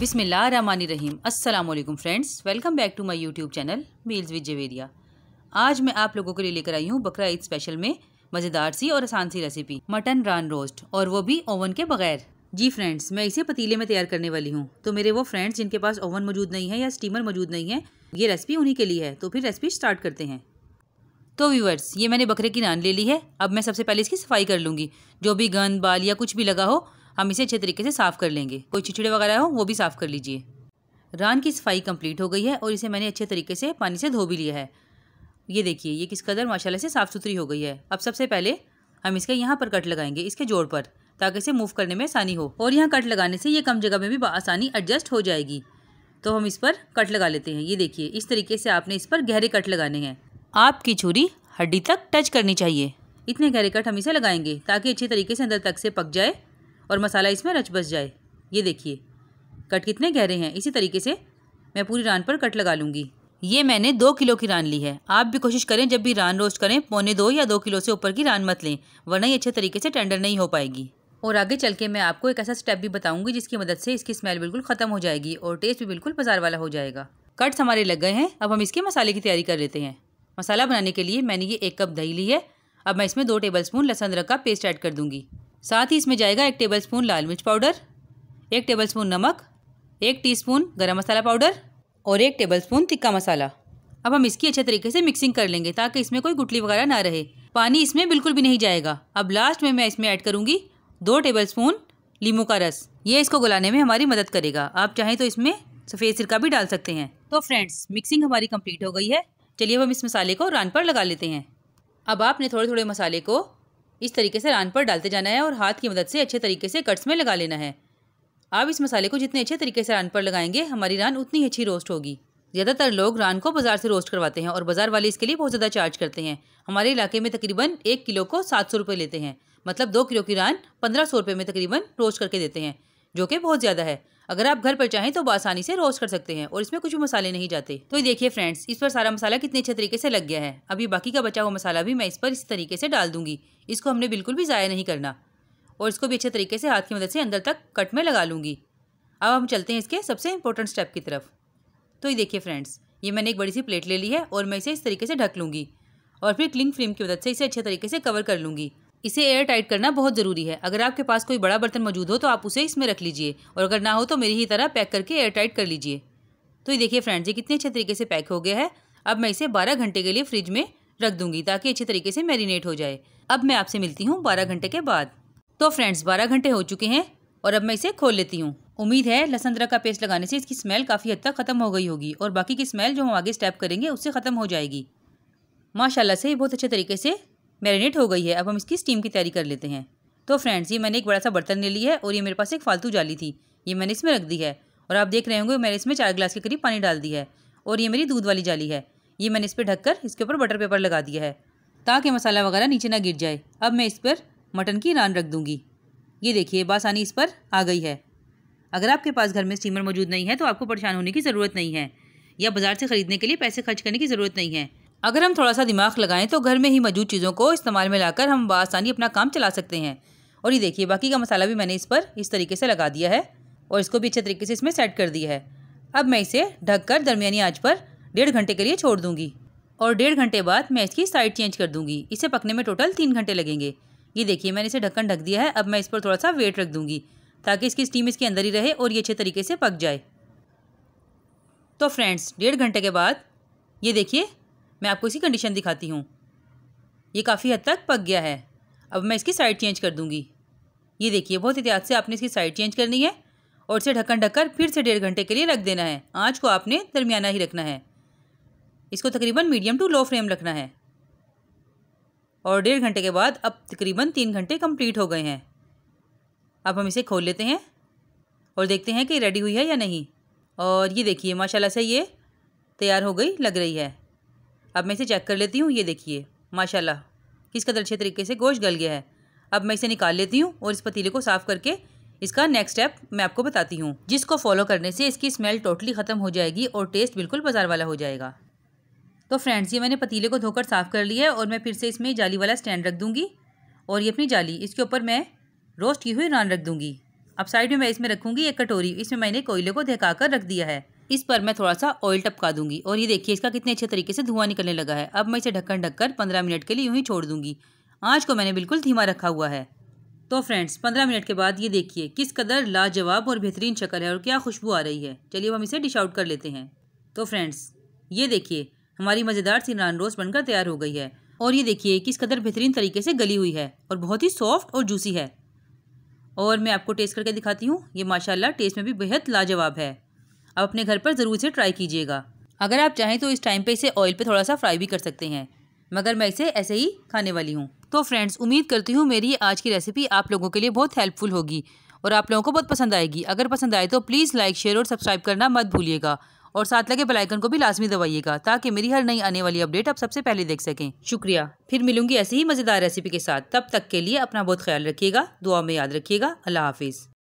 बिसमीम अल्लाम friends welcome back to my YouTube channel meals with Javeria आज मैं आप लोगों के लिए लेकर आई हूँ बकरा ईद स्पेशल में मज़ेदार सी और आसान सी रेसिपी मटन रान रोस्ट और वो भी ओवन के बगैर जी फ्रेंड्स मैं इसे पतीले में तैयार करने वाली हूँ तो मेरे वो फ्रेंड्स जिनके पास ओवन मौजूद नहीं है या स्टीमर मौजूद नहीं है ये रेसिपी उन्हीं के लिए है तो फिर रेसिपी स्टार्ट करते हैं तो व्यूवर्स ये मैंने बकरे की नान ले ली है अब मैं सबसे पहले इसकी सफाई कर लूँगी जो भी गंद बाल या कुछ भी लगा हो हम इसे अच्छे तरीके से साफ़ कर लेंगे कोई चिचड़े वगैरह हो वो भी साफ़ कर लीजिए रान की सफाई कंप्लीट हो गई है और इसे मैंने अच्छे तरीके से पानी से धो भी लिया है ये देखिए ये किस कदर माशाल्लाह से साफ़ सुथरी हो गई है अब सबसे पहले हम इसके यहाँ पर कट लगाएंगे इसके जोड़ पर ताकि इसे मूव करने में आसानी हो और यहाँ कट लगाने से ये कम जगह में भी आसानी एडजस्ट हो जाएगी तो हम इस पर कट लगा लेते हैं ये देखिए इस तरीके से आपने इस पर गहरे कट लगाने हैं आपकी छुरी हड्डी तक टच करनी चाहिए इतने गहरे कट हम इसे लगाएंगे ताकि अच्छे तरीके से अंदर तक से पक जाए और मसाला इसमें रच बस जाए ये देखिए कट कितने गहरे हैं इसी तरीके से मैं पूरी रान पर कट लगा लूँगी ये मैंने दो किलो की रान ली है आप भी कोशिश करें जब भी रान रोस्ट करें पौने दो या दो किलो से ऊपर की रान मत लें वरना ये अच्छे तरीके से टेंडर नहीं हो पाएगी और आगे चल के मैं आपको एक ऐसा स्टेप भी बताऊंगी जिसकी मदद से इसकी स्मेल बिल्कुल ख़त्म हो जाएगी और टेस्ट भी बिल्कुल बाजार वाला हो जाएगा कट्स हमारे लग गए हैं अब हम इसके मसाले की तैयारी कर लेते हैं मसाला बनाने के लिए मैंने ये एक कप दही ली है अब मैं इसमें दो टेबल स्पून लहसुन अदरक का पेस्ट ऐड कर दूँगी साथ ही इसमें जाएगा एक स्पून लाल मिर्च पाउडर एक स्पून नमक एक स्पून गर्म मसाला पाउडर और एक स्पून तिक्का मसाला अब हम इसकी अच्छे तरीके से मिक्सिंग कर लेंगे ताकि इसमें कोई गुटली वगैरह ना रहे पानी इसमें बिल्कुल भी नहीं जाएगा अब लास्ट में मैं इसमें ऐड करूँगी दो टेबलस्पून लीमू का रस ये इसको गलाने में हमारी मदद करेगा आप चाहें तो इसमें सफ़ेद सिरका भी डाल सकते हैं तो फ्रेंड्स मिक्सिंग हमारी कंप्लीट हो गई है चलिए अब हम इस मसाले को रान पर लगा लेते हैं अब आपने थोड़े थोड़े मसाले को इस तरीके से रान पर डालते जाना है और हाथ की मदद से अच्छे तरीके से कट्स में लगा लेना है आप इस मसाले को जितने अच्छे तरीके से रान पर लगाएंगे हमारी रान उतनी अच्छी रोस्ट होगी ज़्यादातर लोग रान को बाज़ार से रोस्ट करवाते हैं और बाज़ार वाले इसके लिए बहुत ज़्यादा चार्ज करते हैं हमारे इलाके में तकरीबन एक किलो को सात सौ रुपये लेते हैं मतलब दो किलो की रान पंद्रह सौ रुपये में तकरीबन रोस्ट करके देते हैं जो कि बहुत ज़्यादा है अगर आप घर पर चाहें तो आसानी से रोस्ट कर सकते हैं और इसमें कुछ मसाले नहीं जाते तो ये देखिए फ्रेंड्स इस पर सारा मसाला कितने अच्छे तरीके से लग गया है अभी बाकी का बचा हुआ मसाला भी मैं इस पर इस तरीके से डाल दूंगी इसको हमने बिल्कुल भी ज़ाया नहीं करना और इसको भी अच्छे तरीके से हाथ की मदद से अंदर तक कट में लगा लूँगी अब हम चलते हैं इसके सबसे इंपॉर्टेंट स्टेप की तरफ तो ये देखिए फ्रेंड्स ये मैंने एक बड़ी सी प्लेट ले ली है और मैं इसे इस तरीके से ढक लूँगी और फिर क्लिंग फ्रेम की मदद से इसे अच्छे तरीके से कवर कर लूँगी इसे एयर टाइट करना बहुत ज़रूरी है अगर आपके पास कोई बड़ा बर्तन मौजूद हो तो आप उसे इसमें रख लीजिए और अगर ना हो तो मेरी ही तरह पैक करके एयर टाइट कर लीजिए तो ये देखिए फ्रेंड्स ये कितने अच्छे तरीके से पैक हो गया है अब मैं इसे बारह घंटे के लिए फ्रिज में रख दूंगी ताकि अच्छे तरीके से मैरिनेट हो जाए अब मैं आपसे मिलती हूँ बारह घंटे के बाद तो फ्रेंड्स बारह घंटे हो चुके हैं और अब मैं इसे खोल लेती हूँ उम्मीद है लहसन अदरक का पेस्ट लगाने से इसकी स्मेल काफ़ी हद तक ख़त्म हो गई होगी और बाकी की स्मेल जो हम आगे स्टेप करेंगे उससे ख़त्म हो जाएगी माशाल्लाह से ये बहुत अच्छे तरीके से मैरिनेट हो गई है अब हम इसकी स्टीम की तैयारी कर लेते हैं तो फ्रेंड्स ये मैंने एक बड़ा सा बर्तन ले लिया है और ये मेरे पास एक फालतू जाली थी ये मैंने इसमें रख दी है और आप देख रहे होंगे मैंने इसमें चार गिलास के करीब पानी डाल दी है और ये मेरी दूध वाली जाली है ये मैंने इस पर ढककर इसके ऊपर बटर पेपर लगा दिया है ताकि मसाला वगैरह नीचे ना गिर जाए अब मैं इस पर मटन की रान रख दूँगी ये देखिए बासानी इस पर आ गई है अगर आपके पास घर में स्टीमर मौजूद नहीं है तो आपको परेशान होने की ज़रूरत नहीं है या बाज़ार से ख़रीदने के लिए पैसे खर्च करने की ज़रूरत नहीं है अगर हम थोड़ा सा दिमाग लगाएं तो घर में ही मौजूद चीज़ों को इस्तेमाल में लाकर हम बसानी अपना काम चला सकते हैं और ये देखिए बाकी का मसाला भी मैंने इस पर इस तरीके से लगा दिया है और इसको भी अच्छे तरीके से इसमें सेट कर दिया है अब मैं इसे कर दरमियानी आंच पर डेढ़ घंटे के लिए छोड़ दूंगी और डेढ़ घंटे बाद मैं इसकी साइड चेंज कर दूँगी इसे पकने में टोटल तीन घंटे लगेंगे ये देखिए मैंने इसे ढक्कन ढक दिया है अब मैं इस पर थोड़ा सा वेट रख दूँगी ताकि इसकी स्टीम इसके अंदर ही रहे और ये अच्छे तरीके से पक जाए तो फ्रेंड्स डेढ़ घंटे के बाद ये देखिए मैं आपको इसकी कंडीशन दिखाती हूँ ये काफ़ी हद तक पक गया है अब मैं इसकी साइड चेंज कर दूँगी ये देखिए बहुत एहतियात से आपने इसकी साइड चेंज करनी है और इसे ढक्कन ढककर फिर से डेढ़ घंटे के लिए रख देना है आँच को आपने दरमियाना ही रखना है इसको तकरीबन मीडियम टू लो फ्लेम रखना है और डेढ़ घंटे के बाद अब तकरीबन तीन घंटे कंप्लीट हो गए हैं अब हम इसे खोल लेते हैं और देखते हैं कि रेडी हुई है या नहीं और ये देखिए माशाल्लाह से ये तैयार हो गई लग रही है अब मैं इसे चेक कर लेती हूँ ये देखिए माशाल्लाह किस कदर अच्छे तरीके से गोश्त गल गया है अब मैं इसे निकाल लेती हूँ और इस पतीले को साफ़ करके इसका नेक्स्ट स्टेप मैं आपको बताती हूँ जिसको फॉलो करने से इसकी स्मेल टोटली ख़त्म हो जाएगी और टेस्ट बिल्कुल बाजार वाला हो जाएगा तो फ्रेंड्स ये मैंने पतीले को धोकर साफ़ कर लिया है और मैं फिर से इसमें जाली वाला स्टैंड रख दूँगी और ये अपनी जाली इसके ऊपर मैं रोस्ट की हुई नान रख दूँगी अब साइड में मैं इसमें रखूँगी एक कटोरी इसमें मैंने कोयले को धका कर रख दिया है इस पर मैं थोड़ा सा ऑयल टपका दूंगी और ये देखिए इसका कितने अच्छे तरीके से धुआं निकलने लगा है अब मैं इसे ढक्कन ढककर पंद्रह मिनट के लिए यूँ ही छोड़ दूंगी आँच को मैंने बिल्कुल धीमा रखा हुआ है तो फ्रेंड्स पंद्रह मिनट के बाद ये देखिए किस कदर लाजवाब और बेहतरीन शक्ल है और क्या खुशबू आ रही है चलिए हम इसे डिश आउट कर लेते हैं तो फ्रेंड्स ये देखिए हमारी मज़ेदार सी नान रोस्ट बनकर तैयार हो गई है और ये देखिए किस कदर बेहतरीन तरीके से गली हुई है और बहुत ही सॉफ्ट और जूसी है और मैं आपको टेस्ट करके दिखाती हूँ ये माशाल्लाह टेस्ट में भी बेहद लाजवाब है आप अपने घर पर ज़रूर इसे ट्राई कीजिएगा अगर आप चाहें तो इस टाइम पे इसे ऑयल पे थोड़ा सा फ्राई भी कर सकते हैं मगर मैं इसे ऐसे ही खाने वाली हूँ तो फ्रेंड्स उम्मीद करती हूँ मेरी आज की रेसिपी आप लोगों के लिए बहुत हेल्पफुल होगी और आप लोगों को बहुत पसंद आएगी अगर पसंद आए तो प्लीज़ लाइक शेयर और सब्सक्राइब करना मत भूलिएगा और साथ लगे बेलाइकन को भी लाजमी दबाइएगा ताकि मेरी हर नई आने वाली अपडेट आप सबसे पहले देख सकें शुक्रिया फिर मिलूंगी ऐसी ही मज़ेदार रेसिपी के साथ तब तक के लिए अपना बहुत ख्याल रखिएगा दुआ में याद रखिएगा अल्लाह हाफिज़